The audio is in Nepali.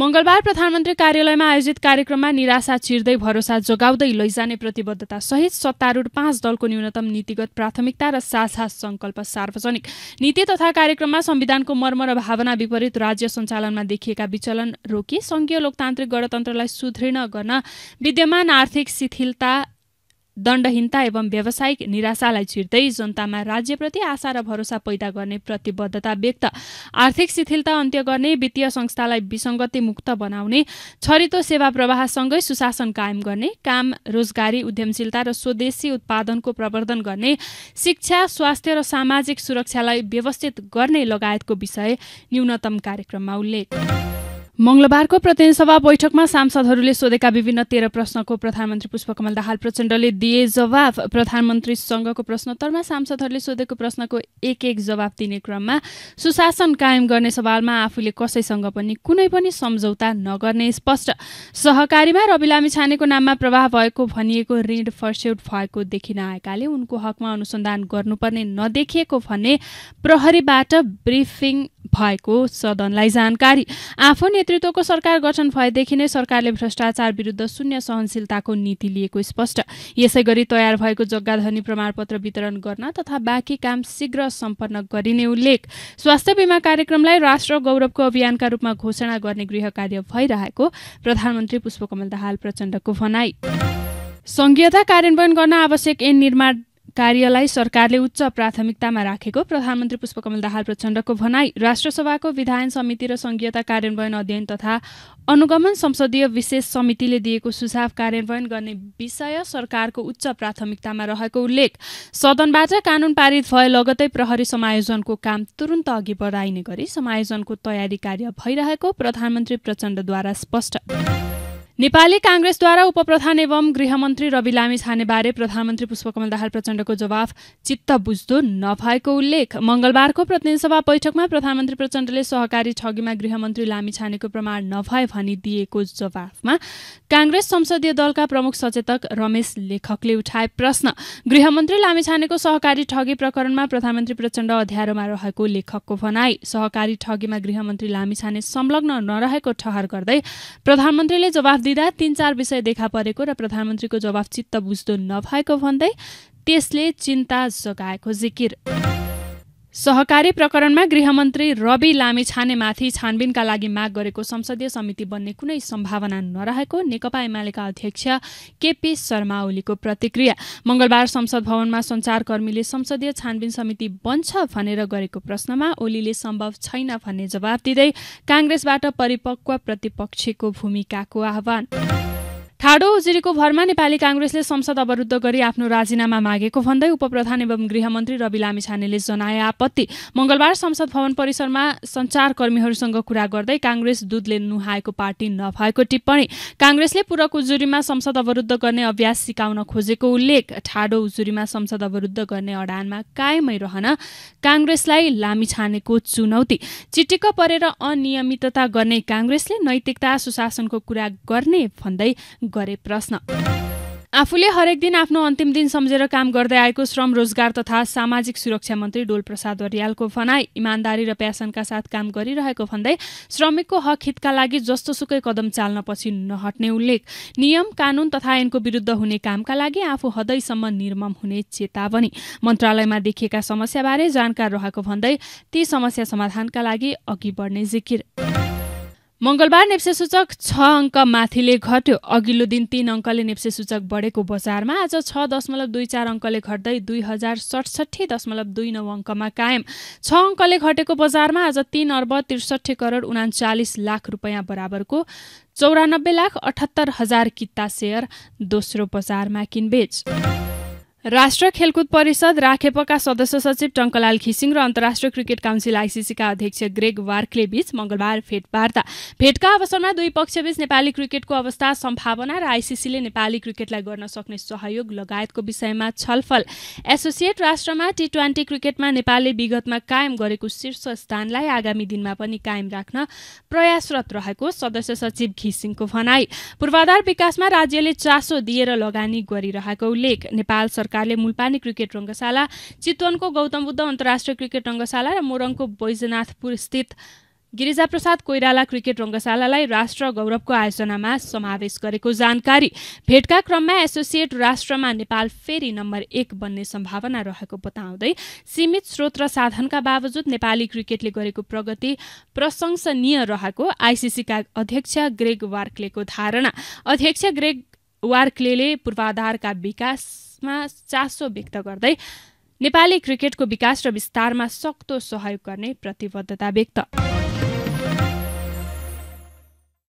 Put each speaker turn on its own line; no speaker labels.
मंगलबार प्रधानमन्त्री कार्यालयमा आयोजित कार्यक्रममा निराशा चिर्दै भरोसा जोगाउँदै लैजाने प्रतिबद्धता सहित सत्तारूढ पाँच दलको न्यूनतम नीतिगत प्राथमिकता र साझा संकल्प सार्वजनिक नीति तथा कार्यक्रममा संविधानको मर्म र भावना विपरीत राज्य सञ्चालनमा देखिएका विचलन रोकी संघीय लोकतान्त्रिक गणतन्त्रलाई सुदृढ गर्न विद्यमान आर्थिक शिथिलता दण्डहीनता एवं व्यावसायिक निराशालाई छिर्दै जनतामा राज्यप्रति आशा र भरोसा पैदा गर्ने प्रतिबद्धता व्यक्त आर्थिक शिथिलता अन्त्य गर्ने वित्तीय संस्थालाई विसङ्गति मुक्त बनाउने छरितो सेवा प्रवाहसँगै सुशासन कायम गर्ने काम रोजगारी उद्यमशीलता र स्वदेशी उत्पादनको प्रवर्धन गर्ने शिक्षा स्वास्थ्य र सामाजिक सुरक्षालाई व्यवस्थित गर्ने लगायतको विषय न्यूनतम कार्यक्रममा उल्लेख मंगलबारको प्रतिनिधिसभा बैठकमा सांसदहरूले सोधेका विभिन्न तेह्र प्रश्नको प्रधानमन्त्री पुष्पकमल दाहाल प्रचण्डले दिए जवाफ प्रधानमन्त्रीसँगको प्रश्नोत्तरमा सांसदहरूले सोधेको प्रश्नको एक एक जवाफ दिने क्रममा सुशासन कायम गर्ने सवालमा आफूले कसैसँग पनि कुनै पनि सम्झौता नगर्ने स्पष्ट सहकारीमा रवि लामी छानेको नाममा प्रवाह भएको भनिएको ऋण फर्स्यौट भएको देखिन आएकाले उनको हकमा अनुसन्धान गर्नुपर्ने नदेखिएको भन्ने प्रहरीबाट ब्रिफिङ भएको सदनलाई जानकारी आफू नेतृत्वको सरकार गठन भएदेखि नै सरकारले भ्रष्टाचार विरुद्ध शून्य सहनशीलताको नीति लिएको स्पष्ट यसै गरी तयार भएको जग्गाधनी प्रमाणपत्र वितरण गर्न तथा बाँकी काम शीघ्र सम्पन्न गरिने उल्लेख स्वास्थ्य बिमा कार्यक्रमलाई राष्ट्र गौरवको अभियानका रूपमा घोषणा गर्ने गृह कार्य भइरहेको प्रधानमन्त्री पुष्पकमल दाहाल प्रचण्डको भनाई संघीयता कार्यान्वयन गर्न आवश्यक ऐन निर्माण कार्यलाई सरकारले उच्च प्राथमिकतामा राखेको प्रधानमन्त्री पुष्पकमल दाहाल प्रचण्डको भनाई राष्ट्रसभाको विधायन समिति र संघीयता कार्यान्वयन अध्ययन तथा अनुगमन संसदीय विशेष समितिले दिएको सुझाव कार्यान्वयन गर्ने विषय सरकारको उच्च प्राथमिकतामा रहेको उल्लेख सदनबाट कानून पारित भए लगतै प्रहरी समायोजनको काम तुरन्त अघि बढाइने गरी समायोजनको तयारी कार्य भइरहेको प्रधानमन्त्री प्रचण्डद्वारा स्पष्ट नेपाली काङ्ग्रेसद्वारा उपप्रधान एवं गृहमन्त्री रवि लामी छानेबारे प्रधानमन्त्री पुष्पकमल दाहाल प्रचण्डको जवाफ चित्त बुझ्दो नभएको उल्लेख मंगलबारको प्रतिनिधिसभा बैठकमा प्रधानमन्त्री प्रचण्डले सहकारी ठगीमा गृहमन्त्री लामी छानेको प्रमाण नभए भनी दिएको जवाफमा काङ्ग्रेस संसदीय दलका प्रमुख सचेतक रमेश लेखकले उठाए प्रश्न गृहमन्त्री लामी छानेको सहकारी ठगी प्रकरणमा प्रधानमन्त्री प्रचण्ड अध्यारोमा रहेको लेखकको भनाई सहकारी ठगीमा गृहमन्त्री लामी छाने संलग्न नरहेको ठहर गर्दै प्रधानमन्त्रीले जवाफ लिँदा तिन चार विषय देखा परेको र प्रधानमन्त्रीको जवाफ चित्त बुझ्दो नभएको भन्दै त्यसले चिन्ता जगाएको जिकिर सहकारी प्रकरणमा गृहमन्त्री रवि लामेछानेमाथि छानबिनका लागि माग गरेको संसदीय समिति बन्ने कुनै सम्भावना नरहेको नेकपा एमालेका अध्यक्ष केपी शर्मा ओलीको प्रतिक्रिया मंगलबार संसद भवनमा सञ्चारकर्मीले संसदीय छानबिन समिति बन्छ भनेर गरेको प्रश्नमा ओलीले सम्भव छैन भन्ने जवाब दिँदै काङ्ग्रेसबाट परिपक्व प्रतिपक्षको भूमिकाको आह्वान ठाडो उजुरीको भरमा नेपाली काङ्ग्रेसले संसद अवरुद्ध गरी आफ्नो राजीनामा मागेको भन्दै उपप्रधान एवं गृहमन्त्री रवि लामिछानेले जनाए आपत्ति मंगलबार संसद भवन परिसरमा सञ्चारकर्मीहरूसँग कुरा गर्दै काङ्ग्रेस दूधले नुहाएको पार्टी नभएको टिप्पणी काङ्ग्रेसले पूरक उजुरीमा संसद अवरुद्ध गर्ने अभ्यास सिकाउन खोजेको उल्लेख ठाडो उजुरीमा संसद अवरुद्ध गर्ने अडानमा कायमै रहन काङ्ग्रेसलाई लामिछानेको चुनौती चिटिक्क परेर अनियमितता गर्ने काङ्ग्रेसले नैतिकता सुशासनको कुरा गर्ने भन्दै गरे प्रश्न आफूले हरेक दिन आफ्नो अन्तिम दिन सम्झेर काम गर्दै आएको श्रम रोजगार तथा सामाजिक सुरक्षा मन्त्री डोलप्रसाद अर्यालको भनाई इमान्दारी र प्यासनका साथ काम गरिरहेको भन्दै श्रमिकको हक हितका लागि जस्तोसुकै कदम चाल्नपछि नहट्ने उल्लेख नियम कानून तथा ऐनको विरुद्ध हुने कामका लागि आफू हदैसम्म निर्मम हुने चेतावनी मन्त्रालयमा देखिएका समस्याबारे जानकार रहेको भन्दै ती समस्या समाधानका लागि अघि बढ्ने जिकिर मङ्गलबार नेप्से सूचक छ अङ्क माथिले घट्यो अघिल्लो दिन तीन अङ्कले नेप्से सूचक बढेको बजारमा आज छ दशमलव दुई चार अङ्कले घट्दै दुई हजार सडसठी दशमलव दुई नौ अङ्कमा कायम छ अङ्कले घटेको बजारमा आज तीन अर्ब त्रिसठी करोड उनाचालिस लाख रुपियाँ बराबरको चौरानब्बे लाख अठहत्तर हजार किता सेयर दोस्रो बजारमा किनबेच राष्ट्र खेलकुद परिषद राखेपका सदस्य सचिव टङ्कलाल खिसिङ र अन्तर्राष्ट्रिय क्रिकेट काउन्सिल आइसिसीका अध्यक्ष ग्रेग वार्कले बीच मंगलबार भेटवार्ता भेटका अवसरमा दुई पक्षबीच नेपाली क्रिकेटको अवस्था सम्भावना र आइसिसीले नेपाली क्रिकेटलाई गर्न सक्ने सहयोग लगायतको विषयमा छलफल एसोसिएट राष्ट्रमा टी ट्वेन्टी क्रिकेटमा नेपालले विगतमा कायम गरेको शीर्ष स्थानलाई आगामी दिनमा पनि कायम राख्न प्रयासरत रहेको सदस्य सचिव घिसिङको भनाई पूर्वाधार विकासमा राज्यले चासो दिएर लगानी गरिरहेको उल्लेख नेपाल सरकार सरकारले मूलपानी क्रिकेट रङ्गशाला चितवनको गौतम बुद्ध अन्तर्राष्ट्रिय क्रिकेट रङ्गशाला र मोरङको बैजनाथपुर स्थित गिरिजाप्रसाद कोइराला क्रिकेट रङ्गशालालाई राष्ट्र गौरवको आयोजनामा समावेश गरेको जानकारी भेटका क्रममा एसोसिएट राष्ट्रमा नेपाल फेरि नम्बर एक बन्ने सम्भावना रहेको बताउँदै सीमित स्रोत र साधनका बावजुद नेपाली क्रिकेटले गरेको प्रगति प्रशंसनीय रहेको आइसिसीका अध्यक्ष ग्रेग वार्कलेको धारणा अध्यक्ष ग्रेग वार्कले पूर्वाधारका विकासमा चासो व्यक्त गर्दै नेपाली क्रिकेटको विकास र विस्तारमा सक्तो सहयोग गर्ने प्रतिबद्धता व्यक्त